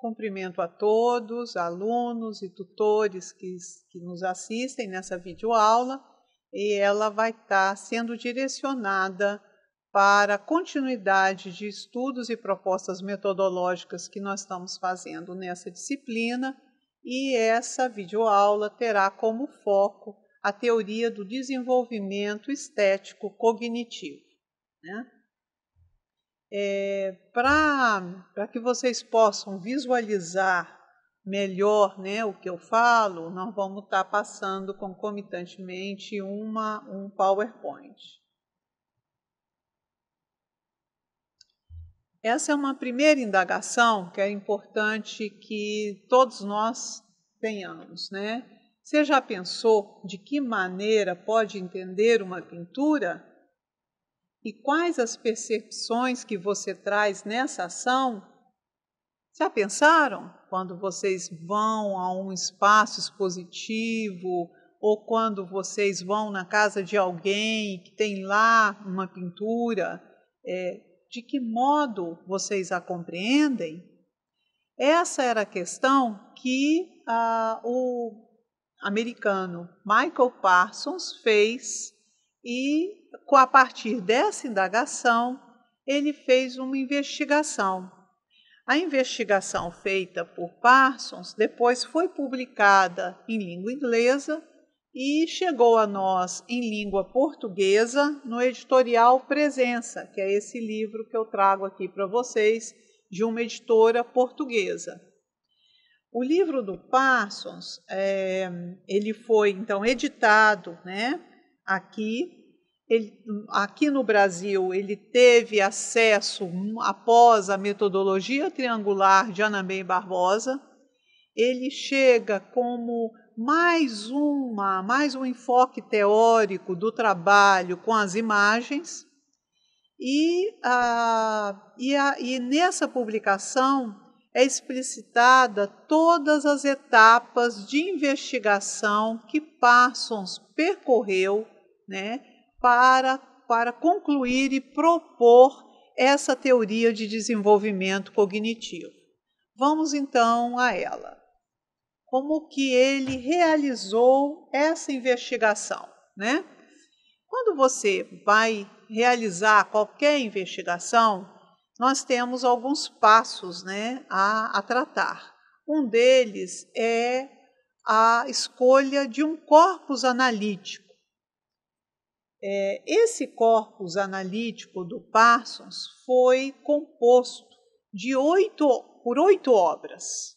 Cumprimento a todos, alunos e tutores que, que nos assistem nessa videoaula e ela vai estar tá sendo direcionada para a continuidade de estudos e propostas metodológicas que nós estamos fazendo nessa disciplina e essa videoaula terá como foco a teoria do desenvolvimento estético cognitivo. Né? É, Para que vocês possam visualizar melhor né, o que eu falo, nós vamos estar tá passando concomitantemente uma, um PowerPoint. Essa é uma primeira indagação que é importante que todos nós tenhamos, né? Você já pensou de que maneira pode entender uma pintura? e quais as percepções que você traz nessa ação? Já pensaram quando vocês vão a um espaço expositivo ou quando vocês vão na casa de alguém que tem lá uma pintura? É, de que modo vocês a compreendem? Essa era a questão que ah, o americano Michael Parsons fez e com a partir dessa indagação, ele fez uma investigação. A investigação feita por Parsons depois foi publicada em língua inglesa e chegou a nós em língua portuguesa no editorial Presença, que é esse livro que eu trago aqui para vocês, de uma editora portuguesa. O livro do Parsons, é, ele foi então editado né, aqui ele, aqui no Brasil, ele teve acesso hum, após a metodologia triangular de Anambem Barbosa. Ele chega como mais uma, mais um enfoque teórico do trabalho com as imagens. E, ah, e, a, e nessa publicação é explicitada todas as etapas de investigação que Parsons percorreu, né? para, para concluir e propor essa teoria de desenvolvimento cognitivo. Vamos então a ela. Como que ele realizou essa investigação, né? Quando você vai realizar qualquer investigação, nós temos alguns passos né, a, a tratar. Um deles é a escolha de um corpus analítico é, esse corpus analítico do Parsons foi composto de oito, por oito obras.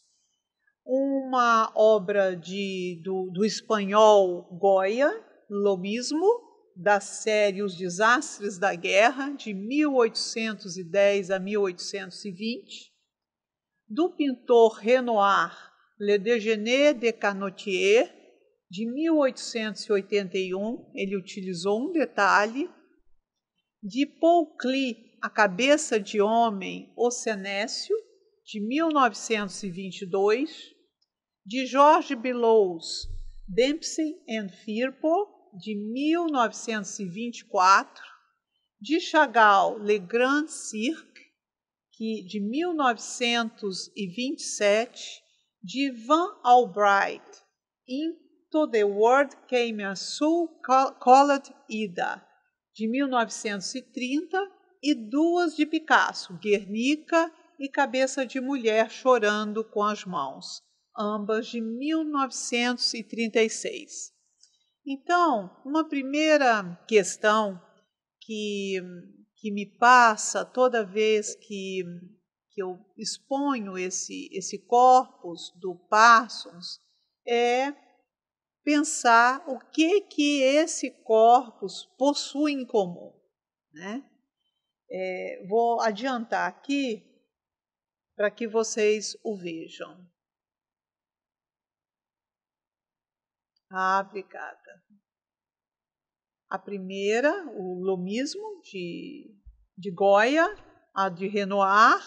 Uma obra de, do, do espanhol Goya, Lobismo, da série Os Desastres da Guerra, de 1810 a 1820, do pintor Renoir Le Déjeuner de Canotier, de 1881, ele utilizou um detalhe. De Paul Klee, A Cabeça de Homem, O Senécio, de 1922. De George Bellows, Dempsey and Firpo, de 1924. De Chagall, Le Grand Cirque, que de 1927. De Van Albright, In to the World Came a Soul Colored Ida, de 1930, e duas de Picasso, Guernica e Cabeça de Mulher Chorando com as Mãos, ambas de 1936. Então, uma primeira questão que, que me passa toda vez que, que eu exponho esse, esse corpus do Parsons é pensar o que que esse corpus possui em comum. Né? É, vou adiantar aqui para que vocês o vejam. Ah, obrigada. A primeira, o Lomismo de, de Goya, a de Renoir,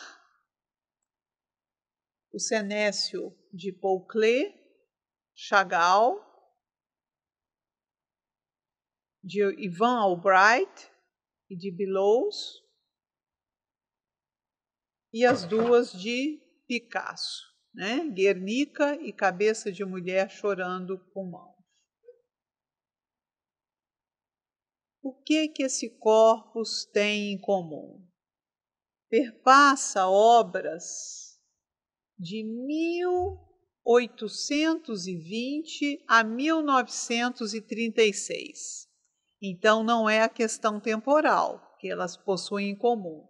o Senécio de Pauclet, Chagall, de Ivan Albright e de Billows, e as duas de Picasso, né? Guernica e Cabeça de Mulher Chorando com Mãos. O que é que esse corpus tem em comum? Perpassa obras de 1820 a 1936. Então, não é a questão temporal que elas possuem em comum.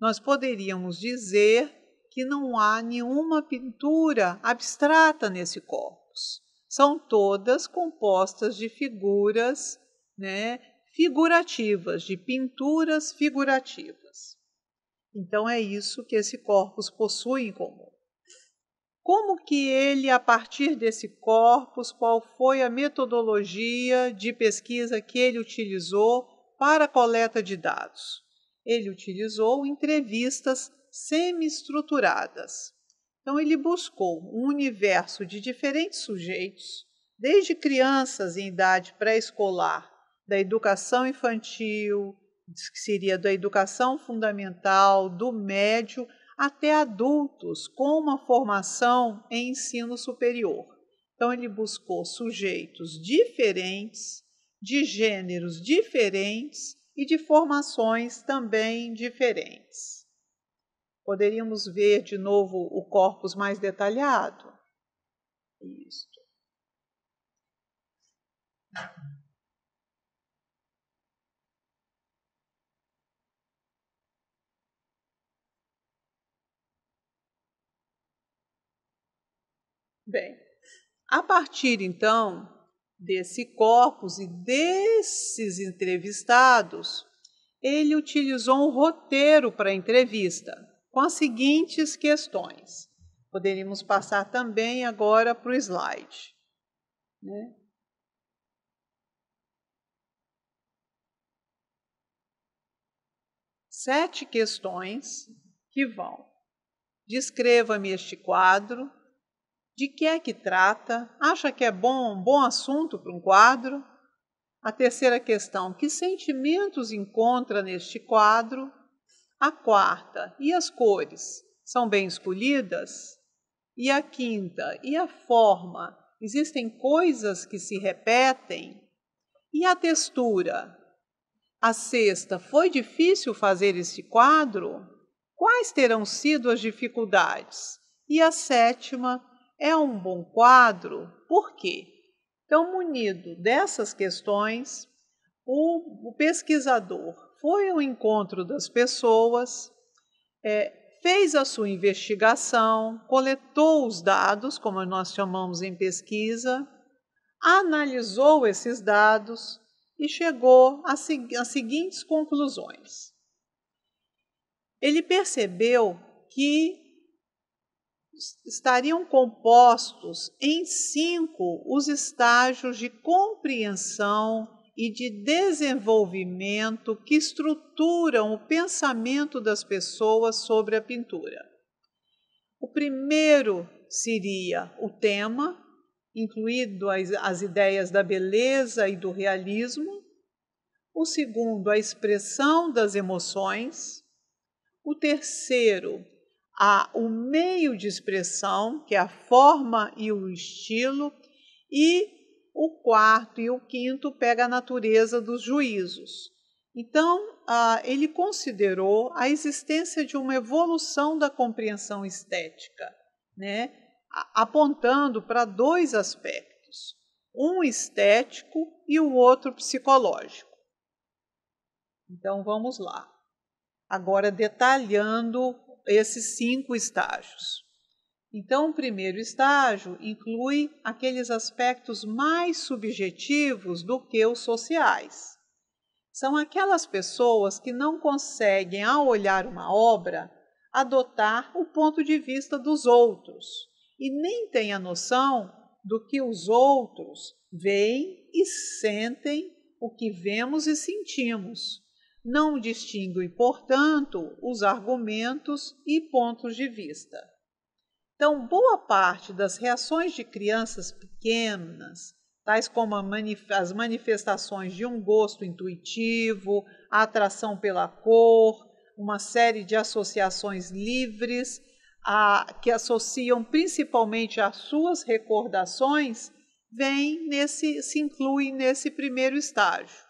Nós poderíamos dizer que não há nenhuma pintura abstrata nesse corpus. São todas compostas de figuras né, figurativas, de pinturas figurativas. Então, é isso que esse corpus possui em comum. Como que ele, a partir desse corpus, qual foi a metodologia de pesquisa que ele utilizou para a coleta de dados? Ele utilizou entrevistas semi-estruturadas. Então, ele buscou um universo de diferentes sujeitos, desde crianças em idade pré-escolar, da educação infantil, que seria da educação fundamental, do médio até adultos com uma formação em ensino superior. Então, ele buscou sujeitos diferentes, de gêneros diferentes e de formações também diferentes. Poderíamos ver de novo o corpus mais detalhado? Isso. Bem, a partir então desse corpus e desses entrevistados, ele utilizou um roteiro para a entrevista, com as seguintes questões. Poderíamos passar também agora para o slide. Né? Sete questões que vão. Descreva-me este quadro, de que é que trata, acha que é bom, um bom assunto para um quadro. A terceira questão, que sentimentos encontra neste quadro? A quarta, e as cores são bem escolhidas? E a quinta, e a forma? Existem coisas que se repetem? E a textura? A sexta, foi difícil fazer este quadro? Quais terão sido as dificuldades? E a sétima, é um bom quadro porque, tão munido dessas questões, o, o pesquisador foi ao encontro das pessoas, é, fez a sua investigação, coletou os dados, como nós chamamos em pesquisa, analisou esses dados e chegou às seguintes conclusões. Ele percebeu que estariam compostos em cinco os estágios de compreensão e de desenvolvimento que estruturam o pensamento das pessoas sobre a pintura. O primeiro seria o tema, incluído as, as ideias da beleza e do realismo. O segundo, a expressão das emoções. O terceiro, a, o meio de expressão, que é a forma e o estilo, e o quarto e o quinto pega a natureza dos juízos. Então, ah, ele considerou a existência de uma evolução da compreensão estética, né? apontando para dois aspectos, um estético e o outro psicológico. Então, vamos lá. Agora, detalhando esses cinco estágios. Então, o primeiro estágio inclui aqueles aspectos mais subjetivos do que os sociais. São aquelas pessoas que não conseguem, ao olhar uma obra, adotar o ponto de vista dos outros e nem têm a noção do que os outros veem e sentem o que vemos e sentimos não distinguem, portanto, os argumentos e pontos de vista. Então, boa parte das reações de crianças pequenas, tais como as manifestações de um gosto intuitivo, a atração pela cor, uma série de associações livres, a, que associam principalmente às suas recordações, vem nesse, se inclui nesse primeiro estágio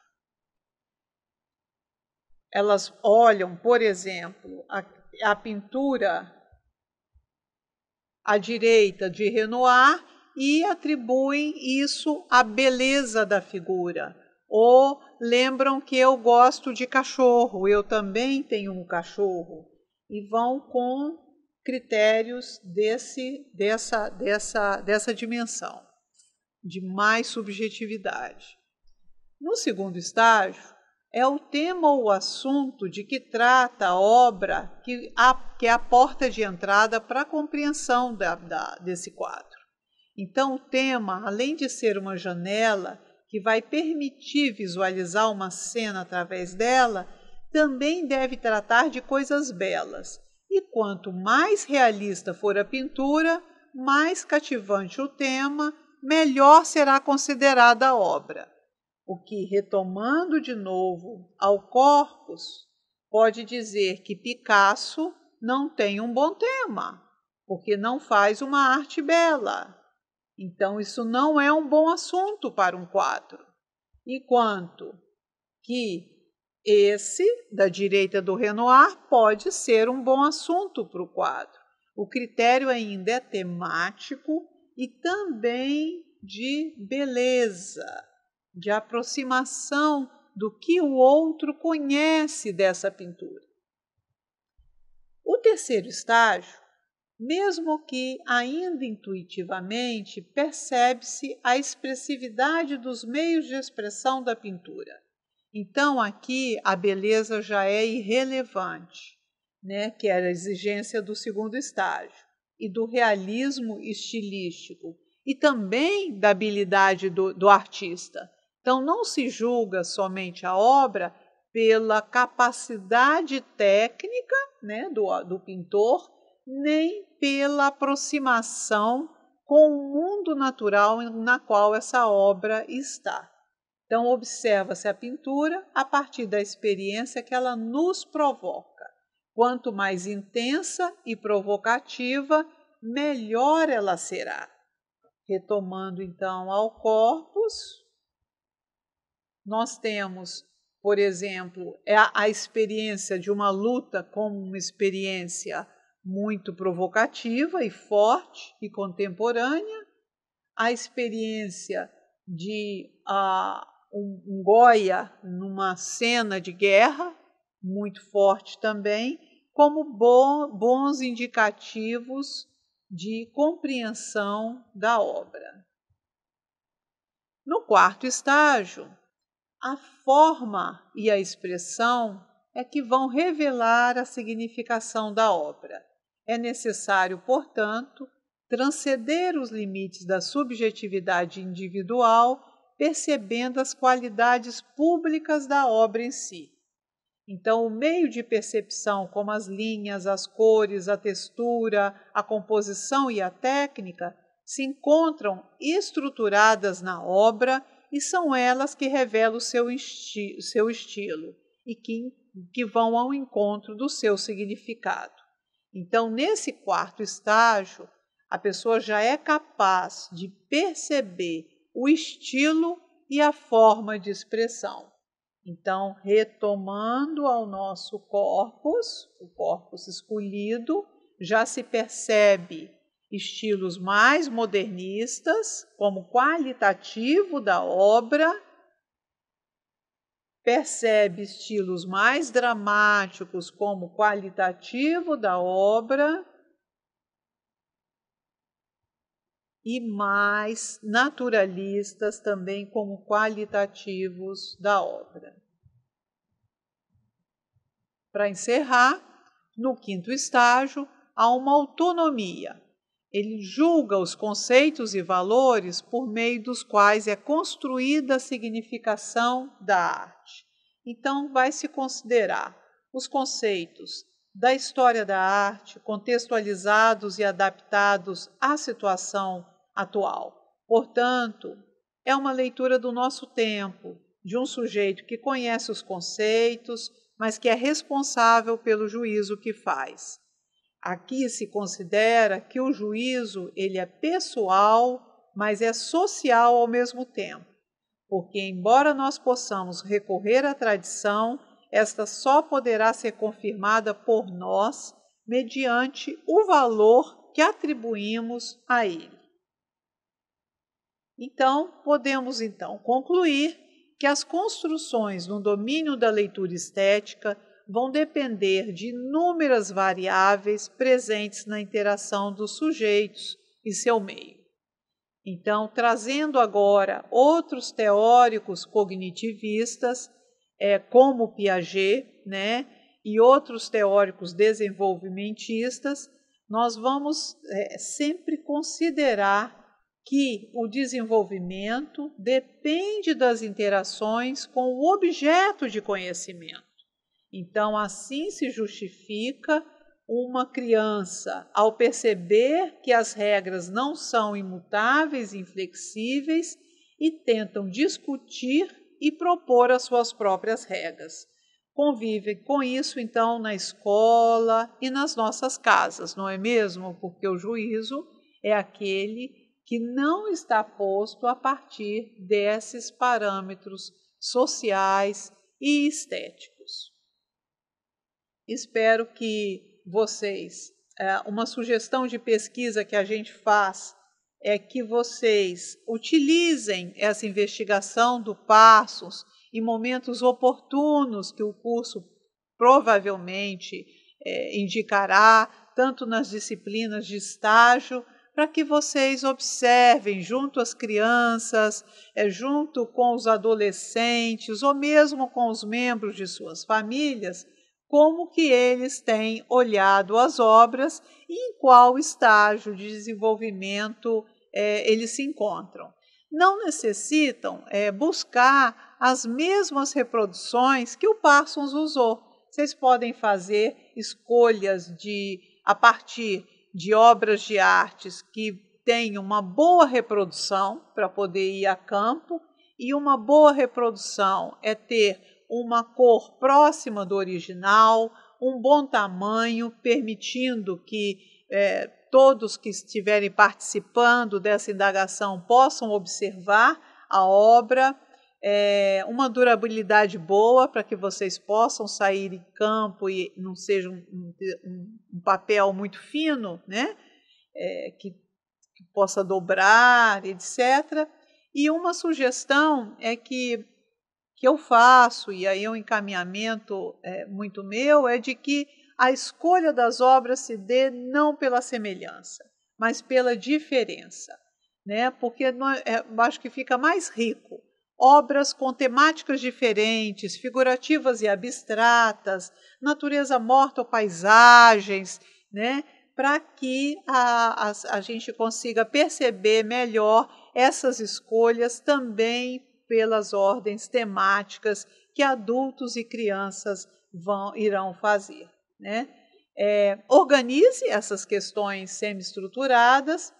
elas olham, por exemplo, a, a pintura à direita de Renoir e atribuem isso à beleza da figura. Ou lembram que eu gosto de cachorro, eu também tenho um cachorro. E vão com critérios desse, dessa, dessa, dessa dimensão, de mais subjetividade. No segundo estágio, é o tema ou o assunto de que trata a obra que, a, que é a porta de entrada para a compreensão da, da, desse quadro. Então, o tema, além de ser uma janela que vai permitir visualizar uma cena através dela, também deve tratar de coisas belas. E quanto mais realista for a pintura, mais cativante o tema, melhor será considerada a obra. O que, retomando de novo ao corpus, pode dizer que Picasso não tem um bom tema, porque não faz uma arte bela. Então, isso não é um bom assunto para um quadro. Enquanto que esse, da direita do Renoir, pode ser um bom assunto para o quadro. O critério ainda é temático e também de beleza de aproximação do que o outro conhece dessa pintura. O terceiro estágio, mesmo que ainda intuitivamente, percebe-se a expressividade dos meios de expressão da pintura. Então aqui a beleza já é irrelevante, né, que era é a exigência do segundo estágio e do realismo estilístico e também da habilidade do, do artista então, não se julga somente a obra pela capacidade técnica né, do, do pintor, nem pela aproximação com o mundo natural na qual essa obra está. Então, observa-se a pintura a partir da experiência que ela nos provoca. Quanto mais intensa e provocativa, melhor ela será. Retomando então ao corpus, nós temos, por exemplo, é a experiência de uma luta como uma experiência muito provocativa e forte e contemporânea, a experiência de ah, um, um Goya numa cena de guerra, muito forte também, como bo bons indicativos de compreensão da obra. No quarto estágio, a forma e a expressão é que vão revelar a significação da obra. É necessário, portanto, transcender os limites da subjetividade individual, percebendo as qualidades públicas da obra em si. Então, o meio de percepção, como as linhas, as cores, a textura, a composição e a técnica, se encontram estruturadas na obra e são elas que revelam o seu, esti seu estilo e que, que vão ao encontro do seu significado. Então, nesse quarto estágio, a pessoa já é capaz de perceber o estilo e a forma de expressão. Então, retomando ao nosso corpus, o corpus escolhido, já se percebe estilos mais modernistas, como qualitativo da obra, percebe estilos mais dramáticos, como qualitativo da obra, e mais naturalistas também, como qualitativos da obra. Para encerrar, no quinto estágio, há uma autonomia ele julga os conceitos e valores por meio dos quais é construída a significação da arte. Então, vai se considerar os conceitos da história da arte, contextualizados e adaptados à situação atual. Portanto, é uma leitura do nosso tempo, de um sujeito que conhece os conceitos, mas que é responsável pelo juízo que faz. Aqui se considera que o juízo ele é pessoal, mas é social ao mesmo tempo, porque embora nós possamos recorrer à tradição, esta só poderá ser confirmada por nós mediante o valor que atribuímos a ele. Então, podemos então concluir que as construções no domínio da leitura estética vão depender de inúmeras variáveis presentes na interação dos sujeitos e seu meio. Então, trazendo agora outros teóricos cognitivistas, é, como Piaget, né, e outros teóricos desenvolvimentistas, nós vamos é, sempre considerar que o desenvolvimento depende das interações com o objeto de conhecimento. Então, assim se justifica uma criança, ao perceber que as regras não são imutáveis, inflexíveis, e tentam discutir e propor as suas próprias regras. Convivem com isso, então, na escola e nas nossas casas, não é mesmo? Porque o juízo é aquele que não está posto a partir desses parâmetros sociais e estéticos. Espero que vocês, é, uma sugestão de pesquisa que a gente faz é que vocês utilizem essa investigação do Passos em momentos oportunos que o curso provavelmente é, indicará, tanto nas disciplinas de estágio, para que vocês observem junto às crianças, é, junto com os adolescentes ou mesmo com os membros de suas famílias como que eles têm olhado as obras e em qual estágio de desenvolvimento é, eles se encontram. Não necessitam é, buscar as mesmas reproduções que o Parsons usou. Vocês podem fazer escolhas de a partir de obras de artes que têm uma boa reprodução para poder ir a campo e uma boa reprodução é ter uma cor próxima do original, um bom tamanho, permitindo que é, todos que estiverem participando dessa indagação possam observar a obra, é, uma durabilidade boa para que vocês possam sair em campo e não seja um, um, um papel muito fino, né? É, que, que possa dobrar, etc. E uma sugestão é que que eu faço, e aí é um encaminhamento é, muito meu, é de que a escolha das obras se dê não pela semelhança, mas pela diferença, né? porque nós, é, é acho que fica mais rico. Obras com temáticas diferentes, figurativas e abstratas, natureza morta ou paisagens, né? para que a, a, a gente consiga perceber melhor essas escolhas também pelas ordens temáticas que adultos e crianças vão irão fazer. Né? É, organize essas questões semi-estruturadas,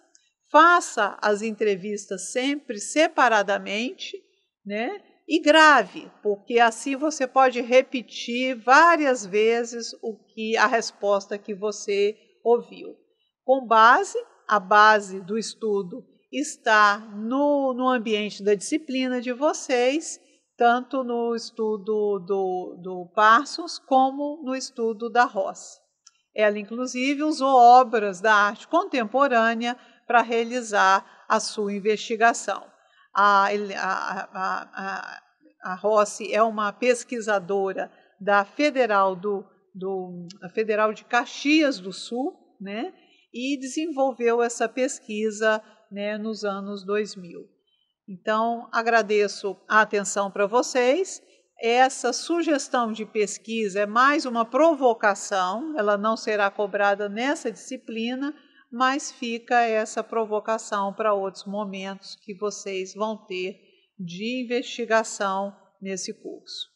faça as entrevistas sempre separadamente, né? E grave, porque assim você pode repetir várias vezes o que a resposta que você ouviu. Com base, a base do estudo está no, no ambiente da disciplina de vocês, tanto no estudo do, do como no estudo da Ross. Ela, inclusive, usou obras da arte contemporânea para realizar a sua investigação. A, a, a, a, Rossi é uma pesquisadora da Federal, do, do, Federal de Caxias do Sul, né? e desenvolveu essa pesquisa né, nos anos 2000. Então, agradeço a atenção para vocês. Essa sugestão de pesquisa é mais uma provocação, ela não será cobrada nessa disciplina, mas fica essa provocação para outros momentos que vocês vão ter de investigação nesse curso.